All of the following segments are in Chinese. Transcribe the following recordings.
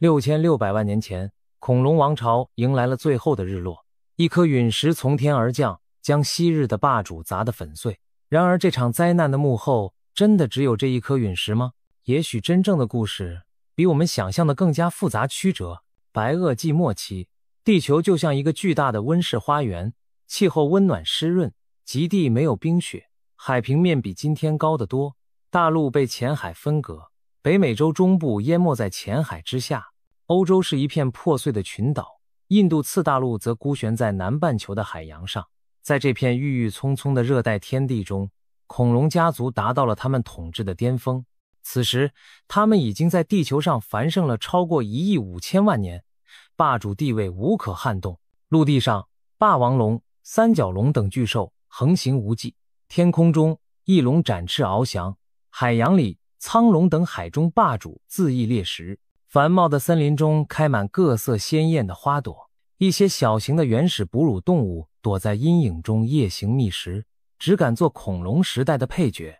六千六百万年前，恐龙王朝迎来了最后的日落。一颗陨石从天而降，将昔日的霸主砸得粉碎。然而，这场灾难的幕后真的只有这一颗陨石吗？也许，真正的故事比我们想象的更加复杂曲折。白垩纪末期，地球就像一个巨大的温室花园，气候温暖湿润，极地没有冰雪，海平面比今天高得多，大陆被浅海分隔。北美洲中部淹没在浅海之下，欧洲是一片破碎的群岛，印度次大陆则孤悬在南半球的海洋上。在这片郁郁葱葱的热带天地中，恐龙家族达到了他们统治的巅峰。此时，他们已经在地球上繁盛了超过一亿五千万年，霸主地位无可撼动。陆地上，霸王龙、三角龙等巨兽横行无忌；天空中，翼龙展翅翱翔；海洋里，苍龙等海中霸主恣意猎食，繁茂的森林中开满各色鲜艳的花朵，一些小型的原始哺乳动物躲在阴影中夜行觅食，只敢做恐龙时代的配角。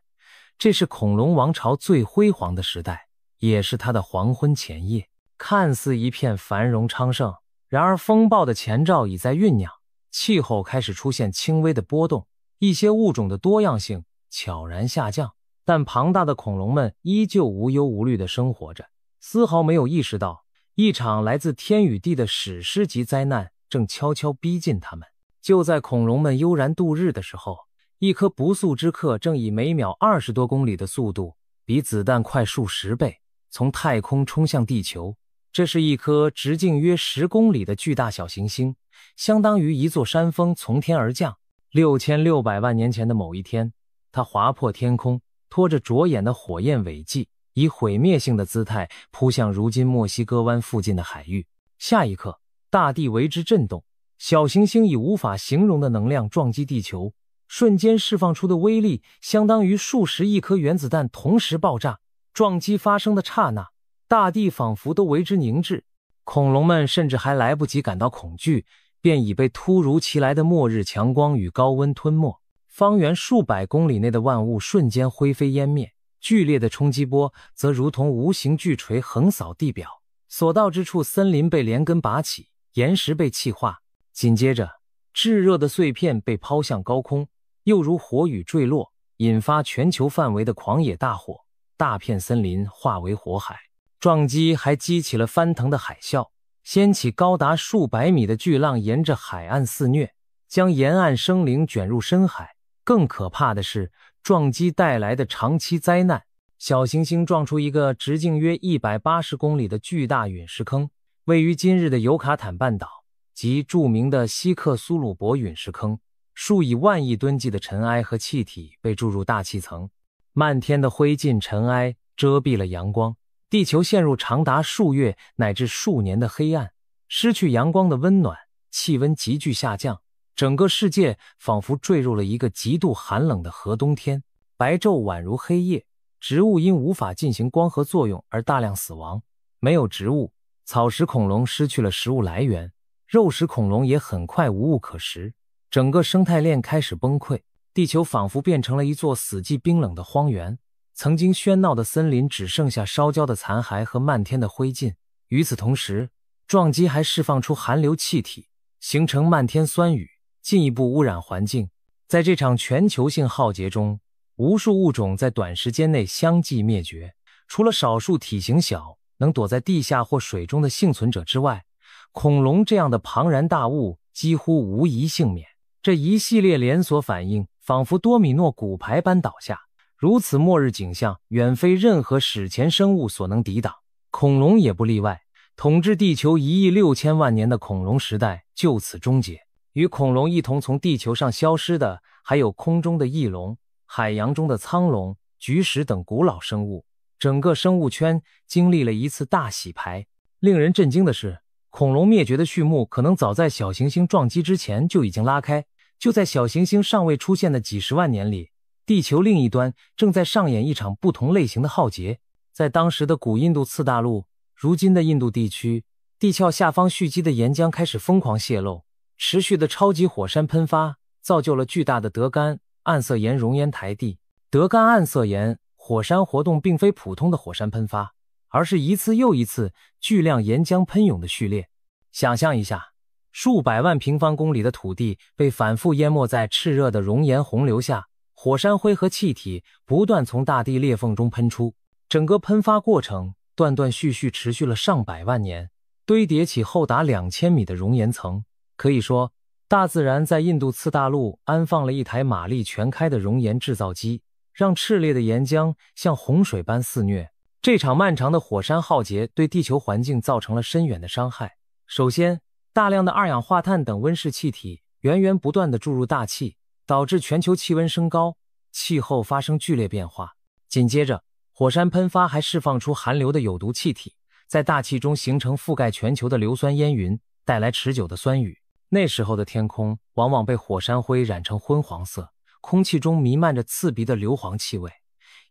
这是恐龙王朝最辉煌的时代，也是它的黄昏前夜。看似一片繁荣昌盛，然而风暴的前兆已在酝酿，气候开始出现轻微的波动，一些物种的多样性悄然下降。但庞大的恐龙们依旧无忧无虑地生活着，丝毫没有意识到一场来自天与地的史诗级灾难正悄悄逼近他们。就在恐龙们悠然度日的时候，一颗不速之客正以每秒二十多公里的速度，比子弹快数十倍，从太空冲向地球。这是一颗直径约十公里的巨大小行星，相当于一座山峰从天而降。六千六百万年前的某一天，它划破天空。拖着灼眼的火焰尾迹，以毁灭性的姿态扑向如今墨西哥湾附近的海域。下一刻，大地为之震动，小行星以无法形容的能量撞击地球，瞬间释放出的威力相当于数十亿颗原子弹同时爆炸。撞击发生的刹那，大地仿佛都为之凝滞，恐龙们甚至还来不及感到恐惧，便已被突如其来的末日强光与高温吞没。方圆数百公里内的万物瞬间灰飞烟灭，剧烈的冲击波则如同无形巨锤横扫地表，所到之处，森林被连根拔起，岩石被气化。紧接着，炙热的碎片被抛向高空，又如火雨坠落，引发全球范围的狂野大火，大片森林化为火海。撞击还激起了翻腾的海啸，掀起高达数百米的巨浪，沿着海岸肆虐，将沿岸生灵卷入深海。更可怕的是，撞击带来的长期灾难。小行星撞出一个直径约一百八十公里的巨大陨石坑，位于今日的尤卡坦半岛及著名的希克苏鲁伯陨石坑。数以万亿吨计的尘埃和气体被注入大气层，漫天的灰烬尘埃遮蔽了阳光，地球陷入长达数月乃至数年的黑暗，失去阳光的温暖，气温急剧下降。整个世界仿佛坠入了一个极度寒冷的河冬天，白昼宛如黑夜，植物因无法进行光合作用而大量死亡。没有植物，草食恐龙失去了食物来源，肉食恐龙也很快无物可食，整个生态链开始崩溃。地球仿佛变成了一座死寂冰冷的荒原，曾经喧闹的森林只剩下烧焦的残骸和漫天的灰烬。与此同时，撞击还释放出寒流气体，形成漫天酸雨。进一步污染环境，在这场全球性浩劫中，无数物种在短时间内相继灭绝。除了少数体型小、能躲在地下或水中的幸存者之外，恐龙这样的庞然大物几乎无一幸免。这一系列连锁反应仿佛多米诺骨牌般倒下，如此末日景象远非任何史前生物所能抵挡，恐龙也不例外。统治地球一亿六千万年的恐龙时代就此终结。与恐龙一同从地球上消失的，还有空中的翼龙、海洋中的苍龙、菊石等古老生物。整个生物圈经历了一次大洗牌。令人震惊的是，恐龙灭绝的序幕可能早在小行星撞击之前就已经拉开。就在小行星尚未出现的几十万年里，地球另一端正在上演一场不同类型的浩劫。在当时的古印度次大陆（如今的印度地区），地壳下方蓄积的岩浆开始疯狂泄漏。持续的超级火山喷发造就了巨大的德干暗色岩熔岩台地。德干暗色岩火山活动并非普通的火山喷发，而是一次又一次巨量岩浆喷涌的序列。想象一下，数百万平方公里的土地被反复淹没在炽热的熔岩洪流下，火山灰和气体不断从大地裂缝中喷出，整个喷发过程断断续续持续了上百万年，堆叠起厚达两千米的熔岩层。可以说，大自然在印度次大陆安放了一台马力全开的熔岩制造机，让炽烈的岩浆像洪水般肆虐。这场漫长的火山浩劫对地球环境造成了深远的伤害。首先，大量的二氧化碳等温室气体源源不断地注入大气，导致全球气温升高，气候发生剧烈变化。紧接着，火山喷发还释放出含硫的有毒气体，在大气中形成覆盖全球的硫酸烟云，带来持久的酸雨。那时候的天空往往被火山灰染成昏黄色，空气中弥漫着刺鼻的硫磺气味。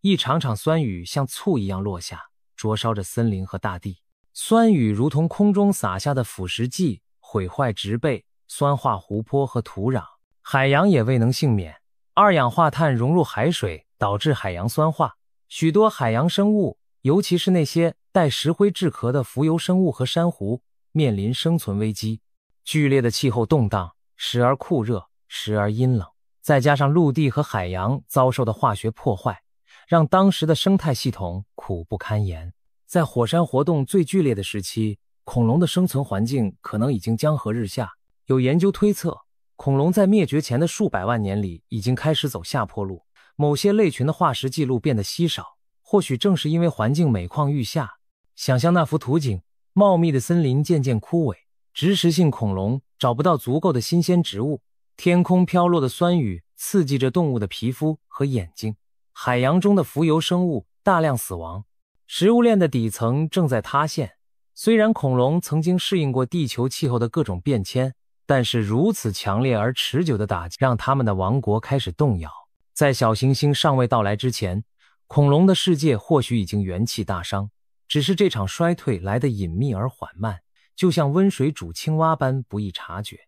一场场酸雨像醋一样落下，灼烧着森林和大地。酸雨如同空中洒下的腐蚀剂，毁坏植被，酸化湖泊和土壤。海洋也未能幸免，二氧化碳融入海水，导致海洋酸化。许多海洋生物，尤其是那些带石灰质壳的浮游生物和珊瑚，面临生存危机。剧烈的气候动荡，时而酷热，时而阴冷，再加上陆地和海洋遭受的化学破坏，让当时的生态系统苦不堪言。在火山活动最剧烈的时期，恐龙的生存环境可能已经江河日下。有研究推测，恐龙在灭绝前的数百万年里已经开始走下坡路，某些类群的化石记录变得稀少。或许正是因为环境每况愈下，想象那幅图景：茂密的森林渐渐枯萎。植食性恐龙找不到足够的新鲜植物，天空飘落的酸雨刺激着动物的皮肤和眼睛，海洋中的浮游生物大量死亡，食物链的底层正在塌陷。虽然恐龙曾经适应过地球气候的各种变迁，但是如此强烈而持久的打击让他们的王国开始动摇。在小行星尚未到来之前，恐龙的世界或许已经元气大伤，只是这场衰退来得隐秘而缓慢。就像温水煮青蛙般不易察觉。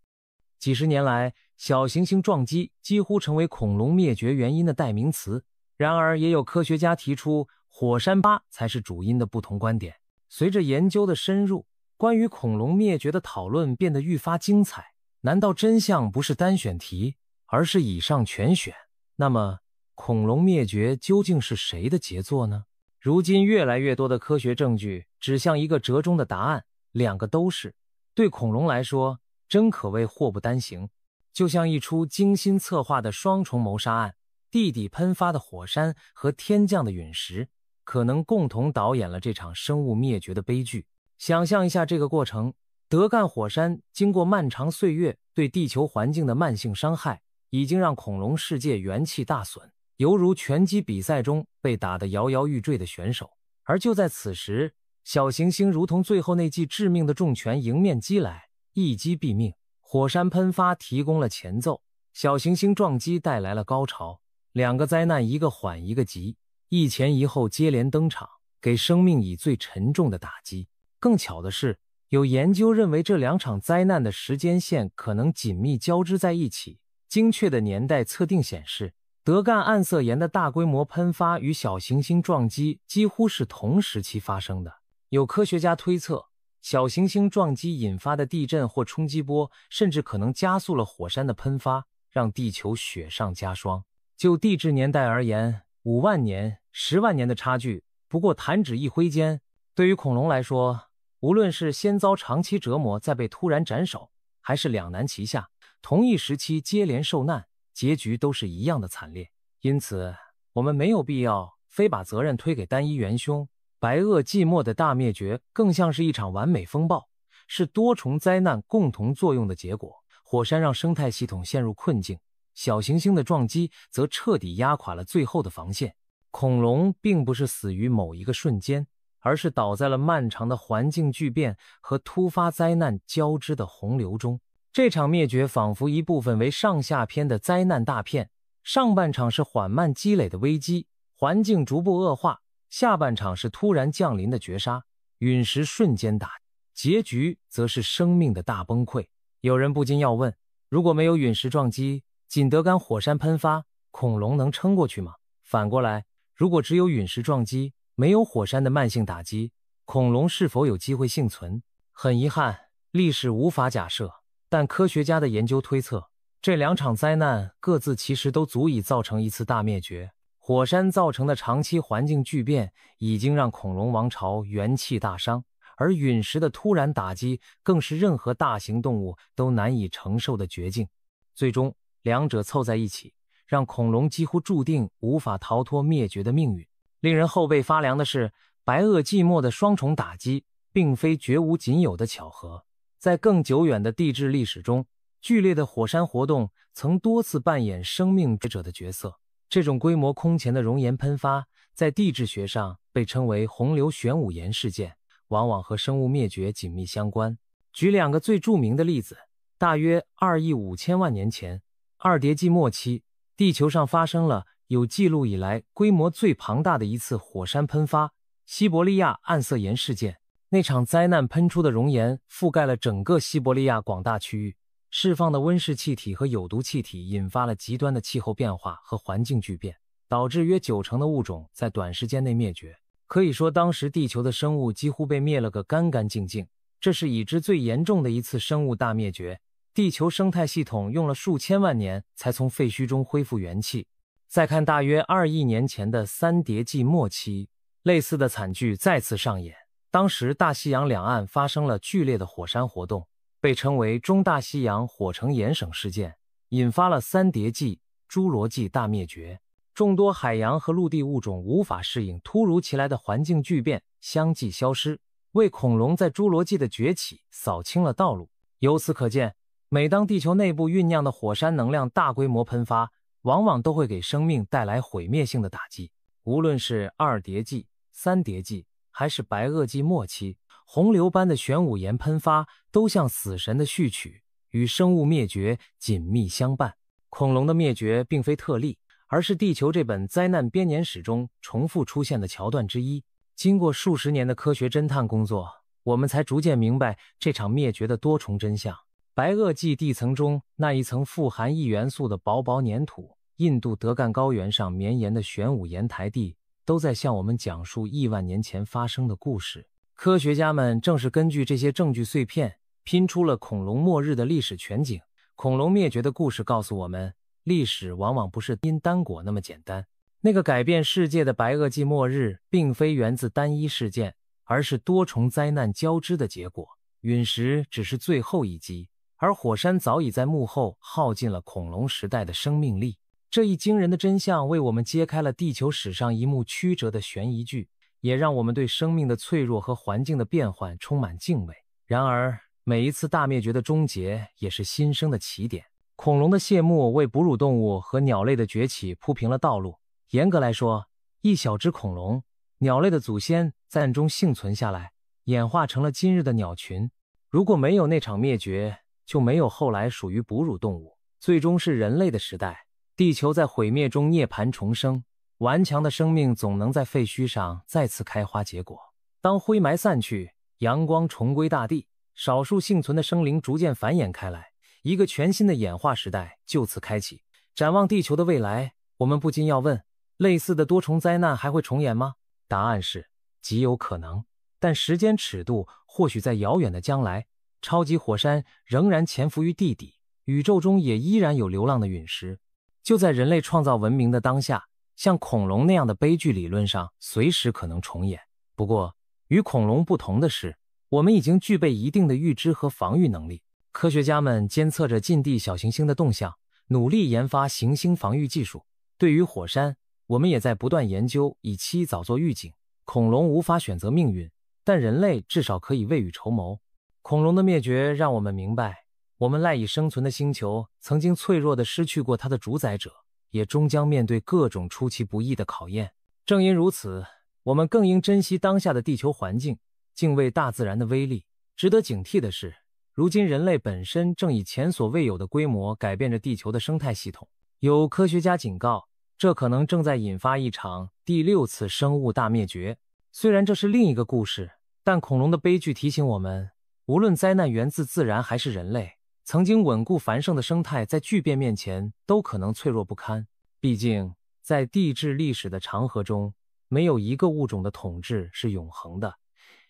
几十年来，小行星撞击几乎成为恐龙灭绝原因的代名词。然而，也有科学家提出火山八才是主因的不同观点。随着研究的深入，关于恐龙灭绝的讨论变得愈发精彩。难道真相不是单选题，而是以上全选？那么，恐龙灭绝究竟是谁的杰作呢？如今，越来越多的科学证据指向一个折中的答案。两个都是，对恐龙来说，真可谓祸不单行。就像一出精心策划的双重谋杀案，地底喷发的火山和天降的陨石，可能共同导演了这场生物灭绝的悲剧。想象一下这个过程：德干火山经过漫长岁月对地球环境的慢性伤害，已经让恐龙世界元气大损，犹如拳击比赛中被打得摇摇欲坠的选手。而就在此时，小行星如同最后那记致命的重拳迎面击来，一击毙命。火山喷发提供了前奏，小行星撞击带来了高潮。两个灾难，一个缓，一个急，一前一后接连登场，给生命以最沉重的打击。更巧的是，有研究认为这两场灾难的时间线可能紧密交织在一起。精确的年代测定显示，德干暗色岩的大规模喷发与小行星撞击几乎是同时期发生的。有科学家推测，小行星撞击引发的地震或冲击波，甚至可能加速了火山的喷发，让地球雪上加霜。就地质年代而言，五万年、十万年的差距不过弹指一挥间。对于恐龙来说，无论是先遭长期折磨，再被突然斩首，还是两难其下，同一时期接连受难，结局都是一样的惨烈。因此，我们没有必要非把责任推给单一元凶。白垩纪末的大灭绝更像是一场完美风暴，是多重灾难共同作用的结果。火山让生态系统陷入困境，小行星的撞击则彻底压垮了最后的防线。恐龙并不是死于某一个瞬间，而是倒在了漫长的环境巨变和突发灾难交织的洪流中。这场灭绝仿佛一部分为上下篇的灾难大片，上半场是缓慢积累的危机，环境逐步恶化。下半场是突然降临的绝杀，陨石瞬间打，结局则是生命的大崩溃。有人不禁要问：如果没有陨石撞击，仅德干火山喷发，恐龙能撑过去吗？反过来，如果只有陨石撞击，没有火山的慢性打击，恐龙是否有机会幸存？很遗憾，历史无法假设，但科学家的研究推测，这两场灾难各自其实都足以造成一次大灭绝。火山造成的长期环境巨变已经让恐龙王朝元气大伤，而陨石的突然打击更是任何大型动物都难以承受的绝境。最终，两者凑在一起，让恐龙几乎注定无法逃脱灭绝的命运。令人后背发凉的是，白垩纪末的双重打击并非绝无仅有的巧合。在更久远的地质历史中，剧烈的火山活动曾多次扮演生命之者的角色。这种规模空前的熔岩喷发，在地质学上被称为“洪流玄武岩事件”，往往和生物灭绝紧密相关。举两个最著名的例子：大约二亿五千万年前，二叠纪末期，地球上发生了有记录以来规模最庞大的一次火山喷发——西伯利亚暗色岩事件。那场灾难喷出的熔岩覆盖了整个西伯利亚广大区域。释放的温室气体和有毒气体引发了极端的气候变化和环境巨变，导致约九成的物种在短时间内灭绝。可以说，当时地球的生物几乎被灭了个干干净净。这是已知最严重的一次生物大灭绝，地球生态系统用了数千万年才从废墟中恢复元气。再看大约二亿年前的三叠纪末期，类似的惨剧再次上演。当时大西洋两岸发生了剧烈的火山活动。被称为中大西洋火成岩省事件，引发了三叠纪、侏罗纪大灭绝，众多海洋和陆地物种无法适应突如其来的环境巨变，相继消失，为恐龙在侏罗纪的崛起扫清了道路。由此可见，每当地球内部酝酿的火山能量大规模喷发，往往都会给生命带来毁灭性的打击。无论是二叠纪、三叠纪，还是白垩纪末期。洪流般的玄武岩喷发，都像死神的序曲，与生物灭绝紧密相伴。恐龙的灭绝并非特例，而是地球这本灾难编年史中重复出现的桥段之一。经过数十年的科学侦探工作，我们才逐渐明白这场灭绝的多重真相。白垩纪地层中那一层富含异元素的薄薄粘土，印度德干高原上绵延的玄武岩台地，都在向我们讲述亿万年前发生的故事。科学家们正是根据这些证据碎片，拼出了恐龙末日的历史全景。恐龙灭绝的故事告诉我们，历史往往不是因单果那么简单。那个改变世界的白垩纪末日，并非源自单一事件，而是多重灾难交织的结果。陨石只是最后一击，而火山早已在幕后耗尽了恐龙时代的生命力。这一惊人的真相，为我们揭开了地球史上一幕曲折的悬疑剧。也让我们对生命的脆弱和环境的变幻充满敬畏。然而，每一次大灭绝的终结也是新生的起点。恐龙的谢幕为哺乳动物和鸟类的崛起铺平了道路。严格来说，一小只恐龙鸟类的祖先暂中幸存下来，演化成了今日的鸟群。如果没有那场灭绝，就没有后来属于哺乳动物，最终是人类的时代。地球在毁灭中涅槃重生。顽强的生命总能在废墟上再次开花结果。当灰霾散去，阳光重归大地，少数幸存的生灵逐渐繁衍开来，一个全新的演化时代就此开启。展望地球的未来，我们不禁要问：类似的多重灾难还会重演吗？答案是极有可能。但时间尺度或许在遥远的将来，超级火山仍然潜伏于地底，宇宙中也依然有流浪的陨石。就在人类创造文明的当下。像恐龙那样的悲剧，理论上随时可能重演。不过，与恐龙不同的是，我们已经具备一定的预知和防御能力。科学家们监测着近地小行星的动向，努力研发行星防御技术。对于火山，我们也在不断研究，以期早做预警。恐龙无法选择命运，但人类至少可以未雨绸缪。恐龙的灭绝让我们明白，我们赖以生存的星球曾经脆弱地失去过它的主宰者。也终将面对各种出其不意的考验。正因如此，我们更应珍惜当下的地球环境，敬畏大自然的威力。值得警惕的是，如今人类本身正以前所未有的规模改变着地球的生态系统。有科学家警告，这可能正在引发一场第六次生物大灭绝。虽然这是另一个故事，但恐龙的悲剧提醒我们，无论灾难源自自然还是人类。曾经稳固繁盛的生态，在巨变面前都可能脆弱不堪。毕竟，在地质历史的长河中，没有一个物种的统治是永恒的。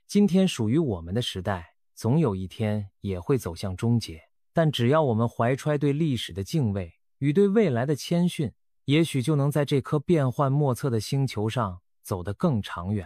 今天属于我们的时代，总有一天也会走向终结。但只要我们怀揣对历史的敬畏与对未来的谦逊，也许就能在这颗变幻莫测的星球上走得更长远。